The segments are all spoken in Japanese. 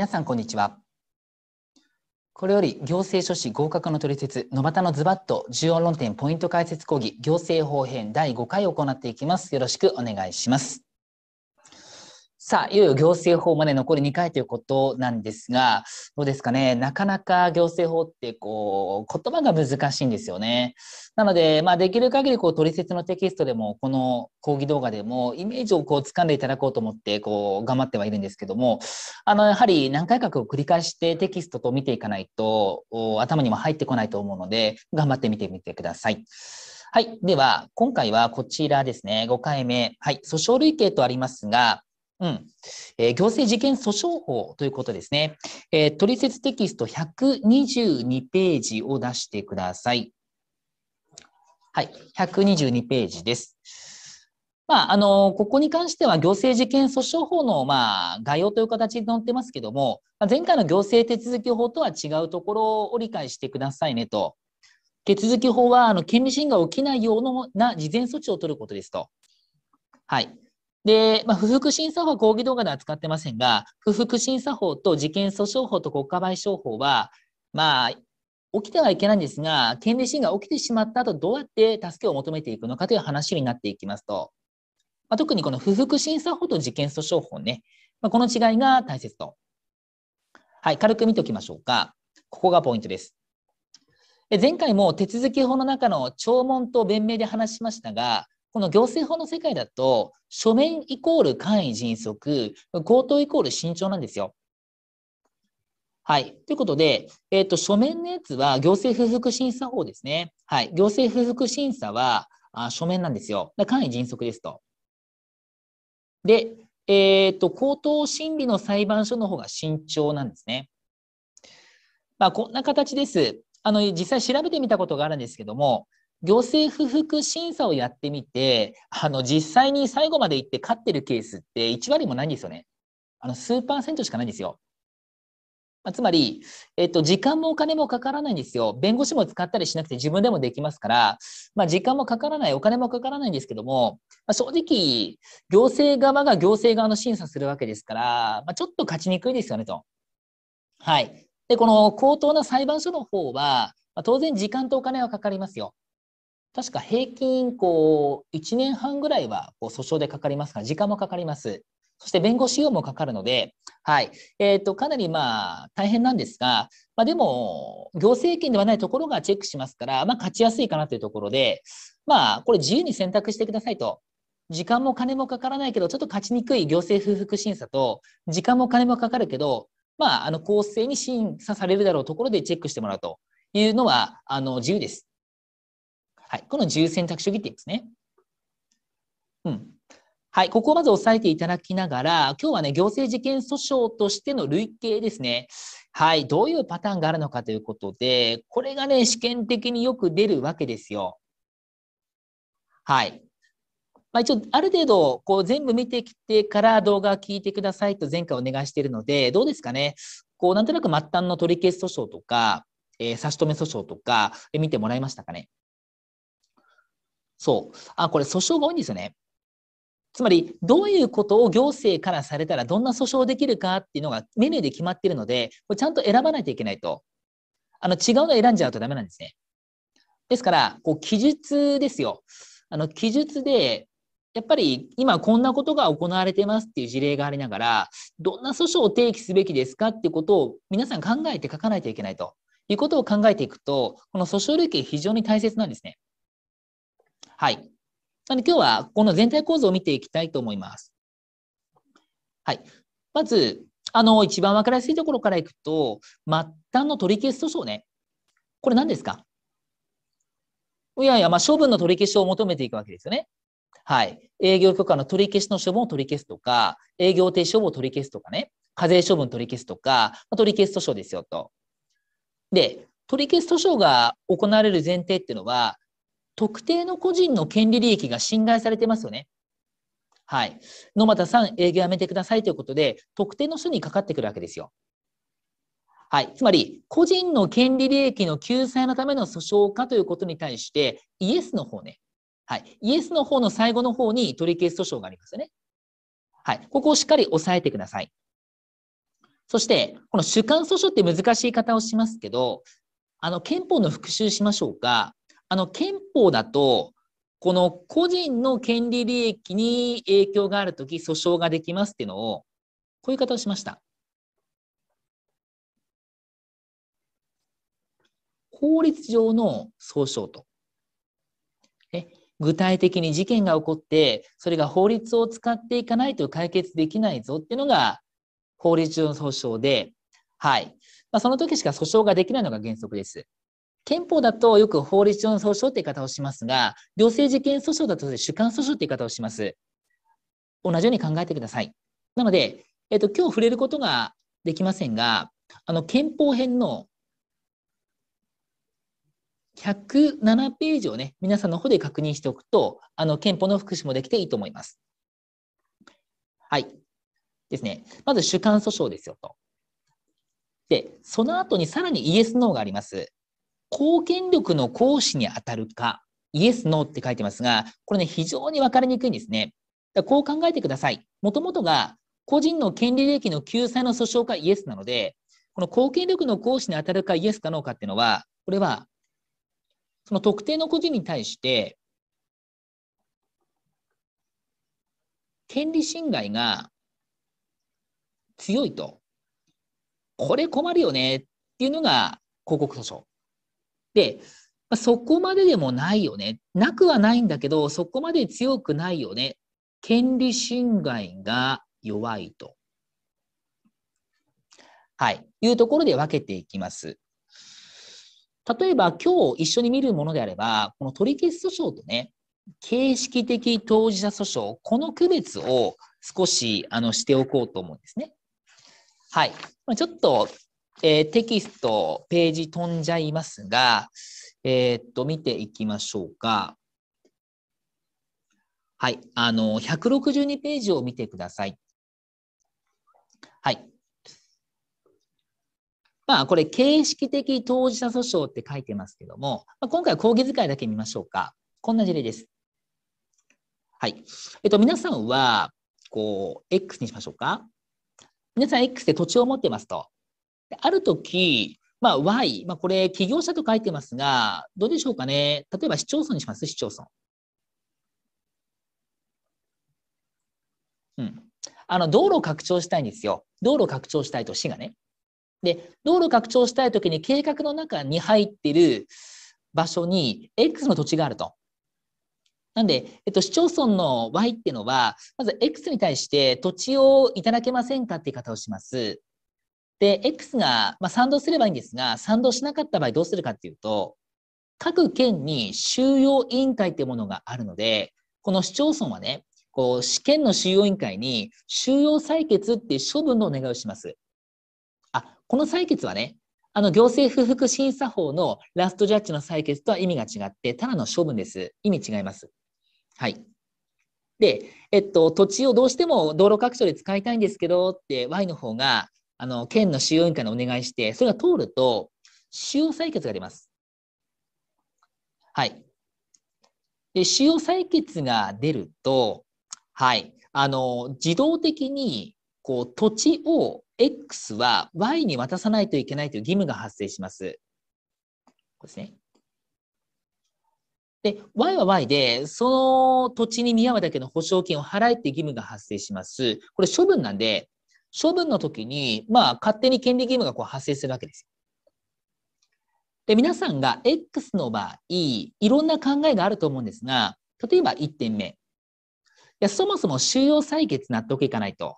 皆さんこんにちはこれより行政書士合格の取説野端のズバッと重要論点ポイント解説講義行政法編第5回を行っていきますよろしくお願いしますさあ、いよいよ行政法まで残り2回ということなんですが、どうですかね、なかなか行政法ってこう言葉が難しいんですよね。なので、まあ、できる限りこう取説のテキストでも、この講義動画でも、イメージをこう掴んでいただこうと思ってこう頑張ってはいるんですけども、あのやはり何回かを繰り返してテキストと見ていかないと、頭にも入ってこないと思うので、頑張って見てみてください。はい。では、今回はこちらですね。5回目。はい。訴訟類型とありますが、うん。えー、行政事件訴訟法ということですね。えー、取説テキスト122ページを出してください。はい。122ページです。まあ、あの、ここに関しては行政事件訴訟法の、まあ、概要という形で載ってますけども、前回の行政手続き法とは違うところを理解してくださいねと。手続き法は、あの、権利侵害が起きないような事前措置を取ることですと。はい。で、まあ、不服審査法は抗議動画では扱ってませんが、不服審査法と事件訴訟法と国家賠償法は、まあ、起きてはいけないんですが、権利侵害が起きてしまった後、どうやって助けを求めていくのかという話になっていきますと、まあ、特にこの不服審査法と事件訴訟法ね、まあ、この違いが大切と。はい、軽く見ておきましょうか。ここがポイントです。前回も手続き法の中の聴聞と弁明で話しましたが、この行政法の世界だと、書面イコール簡易迅速、口頭イコール慎重なんですよ。はい。ということで、えっ、ー、と、書面のやつは行政不服審査法ですね。はい。行政不服審査は、あ書面なんですよ。簡易迅速ですと。で、えっ、ー、と、口頭審理の裁判所の方が慎重なんですね。まあ、こんな形です。あの、実際調べてみたことがあるんですけども、行政不服審査をやってみて、あの、実際に最後まで行って勝ってるケースって1割もないんですよね。あの、数パーセントしかないんですよ。まあ、つまり、えっと、時間もお金もかからないんですよ。弁護士も使ったりしなくて自分でもできますから、まあ、時間もかからない、お金もかからないんですけども、まあ、正直、行政側が行政側の審査するわけですから、まあ、ちょっと勝ちにくいですよねと。はい。で、この高等な裁判所の方は、まあ、当然時間とお金はかかりますよ。確か平均こう1年半ぐらいはこう訴訟でかかりますから時間もかかります。そして弁護士費用もかかるので、はいえーと、かなりまあ大変なんですが、まあ、でも行政権ではないところがチェックしますから、まあ、勝ちやすいかなというところで、まあ、これ自由に選択してくださいと。時間も金もかからないけど、ちょっと勝ちにくい行政夫婦審査と、時間も金もかかるけど、まあ、あの公正に審査されるだろうところでチェックしてもらうというのはあの自由です。はい、この自由選択主義って言うんですね。うん。はい、ここをまず押さえていただきながら、今日はね、行政事件訴訟としての類型ですね。はい、どういうパターンがあるのかということで、これがね、試験的によく出るわけですよ。はい。まあ、一応、ある程度、こう、全部見てきてから動画を聞いてくださいと前回お願いしているので、どうですかね。こう、なんとなく末端の取り消し訴訟とか、えー、差し止め訴訟とか、見てもらいましたかね。そう。あ、これ訴訟が多いんですよね。つまり、どういうことを行政からされたらどんな訴訟できるかっていうのがメニューで決まってるので、これちゃんと選ばないといけないと。あの、違うの選んじゃうとダメなんですね。ですから、こう、記述ですよ。あの、記述で、やっぱり今こんなことが行われてますっていう事例がありながら、どんな訴訟を提起すべきですかっていうことを皆さん考えて書かないといけないということを考えていくと、この訴訟類型非常に大切なんですね。はい。なので今日はこの全体構造を見ていきたいと思います。はい。まず、あの、一番分かりやすいところからいくと、末端の取り消し訴訟ね。これ何ですかいやいや、まあ、処分の取り消しを求めていくわけですよね。はい。営業許可の取り消しの処分を取り消すとか、営業停止処分を取り消すとかね、課税処分取り消すとか、まあ、取り消し訴訟ですよと。で、取り消し訴訟が行われる前提っていうのは、特定の個人の権利利益が侵害されてますよね。はい。野俣さん、営業やめてくださいということで、特定の人にかかってくるわけですよ。はい。つまり、個人の権利利益の救済のための訴訟かということに対して、イエスの方ね。はい。イエスの方の最後の方に取り消す訴訟がありますよね。はい。ここをしっかり押さえてください。そして、この主観訴訟って難しい言い方をしますけど、あの、憲法の復習しましょうか。あの憲法だと、この個人の権利利益に影響があるとき、訴訟ができますっていうのを、こういう言い方をしました。法律上の訴訟と。具体的に事件が起こって、それが法律を使っていかないと解決できないぞっていうのが法律上の訴訟で、はい。まあ、その時しか訴訟ができないのが原則です。憲法だとよく法律上の訴訟という言い方をしますが、行政事件訴訟だと主観訴訟という言い方をします。同じように考えてください。なので、えっと、今日触れることができませんが、あの憲法編の107ページをね、皆さんの方で確認しておくと、あの憲法の復習もできていいと思います。はい。ですね。まず主観訴訟ですよと。で、その後にさらにイエス・ノーがあります。貢献力の行使に当たるか、イエス、ノーって書いてますが、これね、非常に分かりにくいんですね。だこう考えてください。もともとが、個人の権利利益の救済の訴訟かイエスなので、この貢献力の行使に当たるかイエスかノーかっていうのは、これは、その特定の個人に対して、権利侵害が強いと、これ困るよねっていうのが広告訴訟。で、まあ、そこまででもないよね。なくはないんだけど、そこまで強くないよね。権利侵害が弱いと。はい。いうところで分けていきます。例えば今日一緒に見るものであれば、この取り消し訴訟とね、形式的当事者訴訟、この区別を少しあのしておこうと思うんですね。はい。ちょっとえー、テキスト、ページ飛んじゃいますが、えー、っと、見ていきましょうか。はい、あの、162ページを見てください。はい。まあ、これ、形式的当事者訴訟って書いてますけども、まあ、今回は講義使いだけ見ましょうか。こんな事例です。はい。えっと、皆さんは、こう、X にしましょうか。皆さん X で土地を持ってますと。ある時、まあ、Y、まあ、これ、起業者と書いてますが、どうでしょうかね。例えば、市町村にします、市町村。うん。あの、道路を拡張したいんですよ。道路を拡張したいと、市がね。で、道路を拡張したいときに、計画の中に入ってる場所に、X の土地があると。なんで、えっと、市町村の Y っていうのは、まず X に対して土地をいただけませんかっていう言い方をします。で、X が、まあ、賛同すればいいんですが、賛同しなかった場合どうするかっていうと、各県に収容委員会っていうものがあるので、この市町村はね、こう、試験の収容委員会に収容採決っていう処分のお願いをします。あ、この採決はね、あの、行政不服審査法のラストジャッジの採決とは意味が違って、ただの処分です。意味違います。はい。で、えっと、土地をどうしても道路拡張で使いたいんですけどって Y の方があの、県の使用委員会にお願いして、それが通ると、使用採決が出ます。はい。で、使用採決が出ると、はい。あの、自動的に、こう、土地を X は Y に渡さないといけないという義務が発生します。こですね。で、Y は Y で、その土地に見合うだけの保証金を払えって義務が発生します。これ処分なんで、処分の時に、まあ、勝手に権利義務がこう発生するわけですで、皆さんが X の場合、いろんな考えがあると思うんですが、例えば1点目。いや、そもそも収容採決納得いかないと。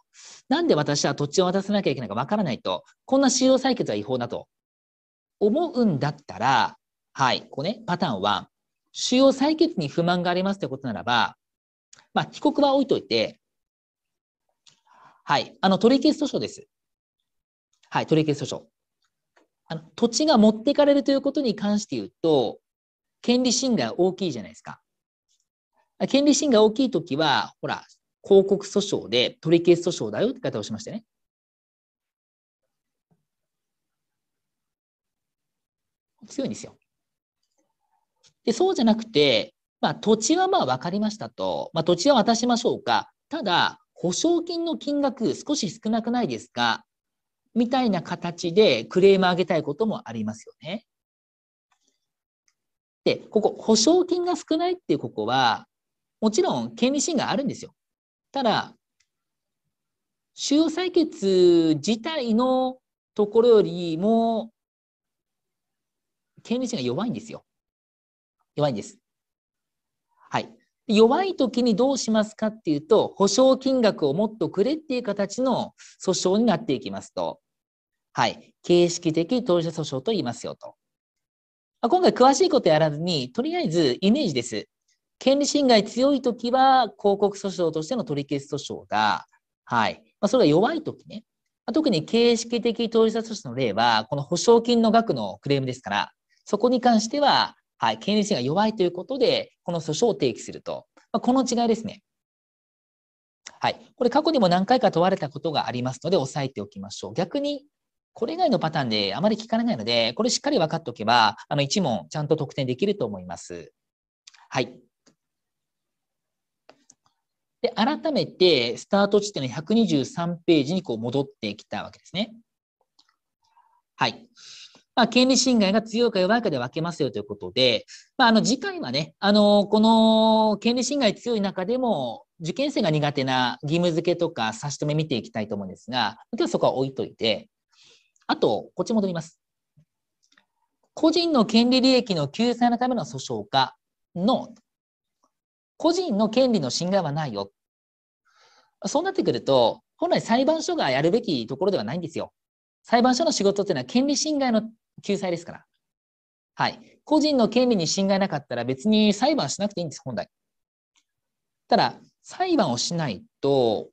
なんで私は土地を渡さなきゃいけないかわからないと。こんな収容採決は違法だと。思うんだったら、はい、こうね、パターンは、収容採決に不満がありますということならば、まあ、被告は置いといて、はい。あの、取り消し訴訟です。はい、取り消し訴訟。あの、土地が持ってかれるということに関して言うと、権利侵害大きいじゃないですか。権利侵害大きいときは、ほら、広告訴訟で取り消し訴訟だよって方をしましたね。強いんですよ。で、そうじゃなくて、まあ、土地はまあ分かりましたと、まあ、土地は渡しましょうか。ただ、保証金の金額少し少なくないですかみたいな形でクレーム上げたいこともありますよね。で、ここ、保証金が少ないっていうここは、もちろん権利侵害あるんですよ。ただ、収容採決自体のところよりも、権利侵害弱いんですよ。弱いんです。弱い時にどうしますかっていうと、保証金額をもっとくれっていう形の訴訟になっていきますと。はい。形式的当事者訴訟と言いますよと。ま今回詳しいことやらずに、とりあえずイメージです。権利侵害強い時は広告訴訟としての取り消し訴訟が、はい。まあ、それが弱い時ね。特に形式的当事者訴訟の例は、この保証金の額のクレームですから、そこに関しては、はい、権利性が弱いということで、この訴訟を提起すると。まあ、この違いですね。はい。これ過去にも何回か問われたことがありますので、押さえておきましょう。逆に、これ以外のパターンであまり聞かれないので、これしっかり分かっておけば、あの、1問ちゃんと得点できると思います。はい。で、改めて、スタート地点の123ページにこう戻ってきたわけですね。はい。まあ、権利侵害が強いか弱いかで分けますよということで、まあ、あの、次回はね、あの、この権利侵害強い中でも、受験生が苦手な義務付けとか差し止め見ていきたいと思うんですが、今日はそこは置いといて、あと、こっち戻ります。個人の権利利益の救済のための訴訟か、の、個人の権利の侵害はないよ。そうなってくると、本来裁判所がやるべきところではないんですよ。裁判所の仕事っていうのは権利侵害の救済ですから。はい。個人の権利に侵害なかったら別に裁判しなくていいんです、本来。ただ、裁判をしないと、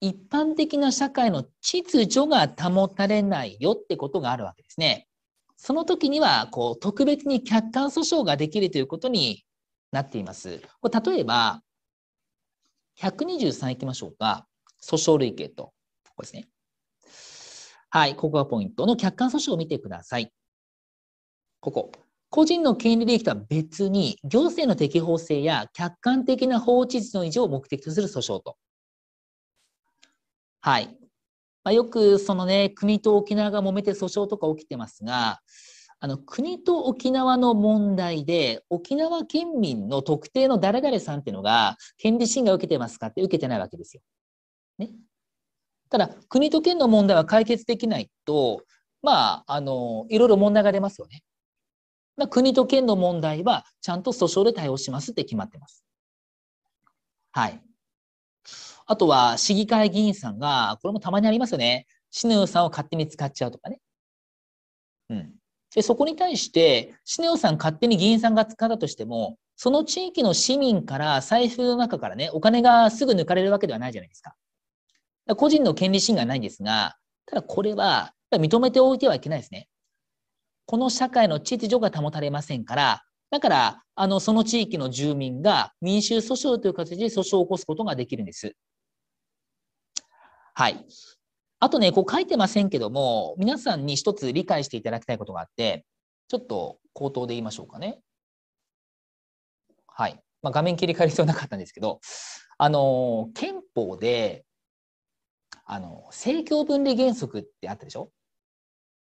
一般的な社会の秩序が保たれないよってことがあるわけですね。その時には、こう、特別に客観訴訟ができるということになっています。これ例えば、123いきましょうか。訴訟類型と。ここですね。はい、ここがポイントの客観訴訟を見てください。ここ。個人の権利利益とは別に、行政の適法性や客観的な法秩序の維持を目的とする訴訟と。はい。まあ、よくそのね、国と沖縄が揉めて訴訟とか起きてますが、あの国と沖縄の問題で沖縄県民の特定の誰々さんっていうのが権利侵害を受けてますかって受けてないわけですよ。ね、ただ、国と県の問題は解決できないと、まあ、あの、いろいろ問題が出ますよね。まあ、国と県の問題は、ちゃんと訴訟で対応しますって決まってます。はい。あとは、市議会議員さんが、これもたまにありますよね。死ぬ予算を勝手に使っちゃうとかね。うん。で、そこに対して、市の予算勝手に議員さんが使ったとしても、その地域の市民から財布の中からね、お金がすぐ抜かれるわけではないじゃないですか。個人の権利侵害はないんですが、ただこれは認めておいてはいけないですね。この社会の秩序が保たれませんから、だから、あの、その地域の住民が民衆訴訟という形で訴訟を起こすことができるんです。はい。あとね、こう書いてませんけども、皆さんに一つ理解していただきたいことがあって、ちょっと口頭で言いましょうかね。はい。まあ、画面切り替える必要なかったんですけど、あの、憲法であの正教分離原則ってあったでしょ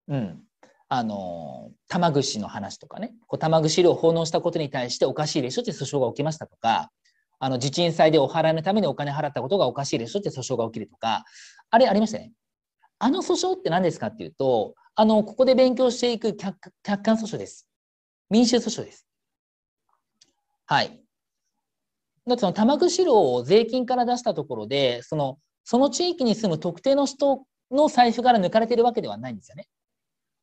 うん。あの、玉串の話とかね、こう玉串料を奉納したことに対しておかしいでしょって訴訟が起きましたとか、あの、地鎮祭でお払いのためにお金払ったことがおかしいでしょって訴訟が起きるとか、あれありましたね。あの訴訟って何ですかっていうと、あの、ここで勉強していく客観訴訟です。民衆訴訟です。はい。だってその玉串料を税金から出したところで、そのその地域に住む特定の人の財布から抜かれているわけではないんですよね。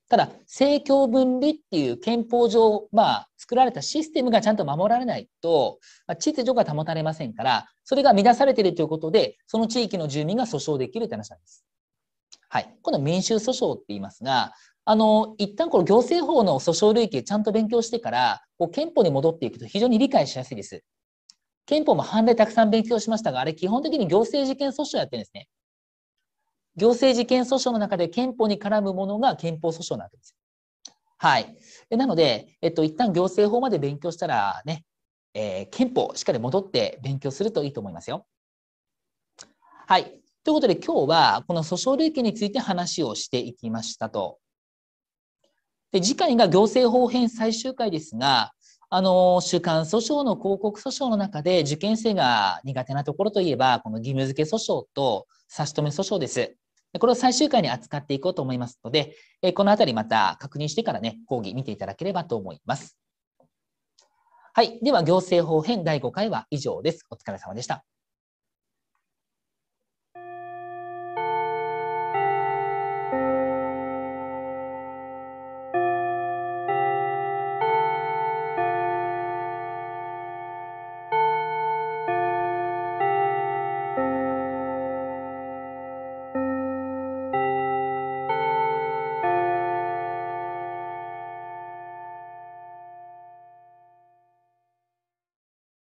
ただ、政教分離っていう憲法上、まあ、作られたシステムがちゃんと守られないと、まあ、秩序が保たれませんから、それが乱されているということで、その地域の住民が訴訟できるという話なんです。はい。今度は民衆訴訟って言いますが、あの、一旦この行政法の訴訟類型ちゃんと勉強してから、こう憲法に戻っていくと非常に理解しやすいです。憲法も判例たくさん勉強しましたが、あれ基本的に行政事件訴訟やってるんですね。行政事件訴訟の中で憲法に絡むものが憲法訴訟なわけです。はい。なので、えっと、一旦行政法まで勉強したらね、えー、憲法しっかり戻って勉強するといいと思いますよ。はい。ということで今日はこの訴訟類型について話をしていきましたと。で次回が行政法編最終回ですが、あの、主観訴訟の広告訴訟の中で受験生が苦手なところといえば、この義務付け訴訟と差し止め訴訟です。これを最終回に扱っていこうと思いますので、このあたりまた確認してからね、講義見ていただければと思います。はい。では、行政法編第5回は以上です。お疲れ様でした。